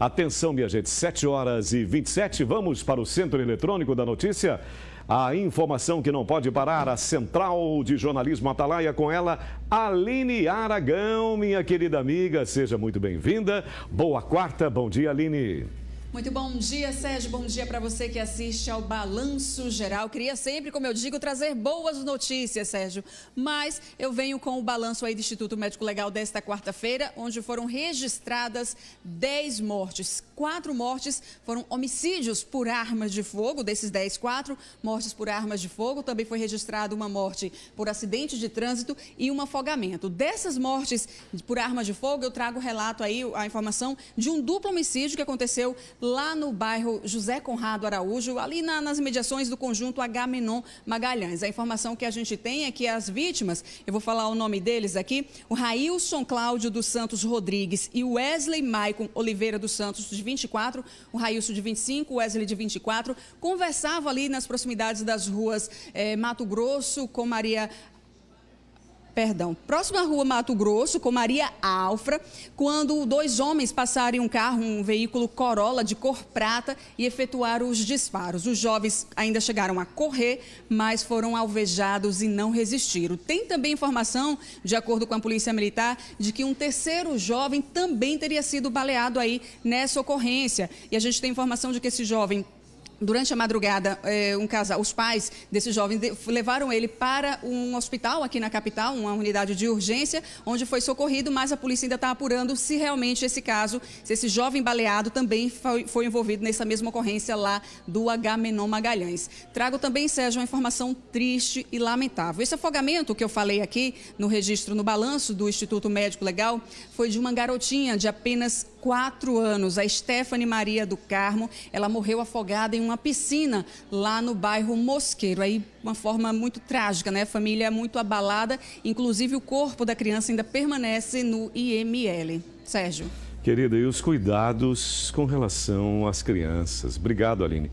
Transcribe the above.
Atenção, minha gente, 7 horas e 27, vamos para o Centro Eletrônico da Notícia. A informação que não pode parar, a Central de Jornalismo Atalaia, com ela, Aline Aragão, minha querida amiga, seja muito bem-vinda. Boa quarta, bom dia, Aline. Muito bom dia, Sérgio. Bom dia para você que assiste ao Balanço Geral. Queria sempre, como eu digo, trazer boas notícias, Sérgio. Mas eu venho com o balanço aí do Instituto Médico Legal desta quarta-feira, onde foram registradas 10 mortes. Quatro mortes foram homicídios por armas de fogo. Desses 10, quatro mortes por armas de fogo. Também foi registrada uma morte por acidente de trânsito e um afogamento. Dessas mortes por armas de fogo, eu trago relato aí, a informação de um duplo homicídio que aconteceu lá no bairro José Conrado Araújo, ali na, nas imediações do conjunto Menon Magalhães. A informação que a gente tem é que as vítimas, eu vou falar o nome deles aqui, o Railson Cláudio dos Santos Rodrigues e o Wesley Maicon Oliveira dos Santos, de 24, o Railson de 25, o Wesley de 24, conversavam ali nas proximidades das ruas eh, Mato Grosso com Maria perdão, próxima rua Mato Grosso, com Maria Alfra, quando dois homens passaram em um carro, um veículo Corolla de cor prata e efetuaram os disparos. Os jovens ainda chegaram a correr, mas foram alvejados e não resistiram. Tem também informação, de acordo com a Polícia Militar, de que um terceiro jovem também teria sido baleado aí nessa ocorrência. E a gente tem informação de que esse jovem Durante a madrugada, eh, um casal, os pais desse jovem levaram ele para um hospital aqui na capital, uma unidade de urgência, onde foi socorrido, mas a polícia ainda está apurando se realmente esse caso, se esse jovem baleado também foi, foi envolvido nessa mesma ocorrência lá do h Agamenon Magalhães. Trago também, Sérgio, uma informação triste e lamentável. Esse afogamento que eu falei aqui no registro, no balanço do Instituto Médico Legal, foi de uma garotinha de apenas 4 anos, a Stephanie Maria do Carmo. Ela morreu afogada em um uma piscina lá no bairro Mosqueiro. Aí, uma forma muito trágica, né? A família é muito abalada, inclusive o corpo da criança ainda permanece no IML. Sérgio. Querida, e os cuidados com relação às crianças? Obrigado, Aline.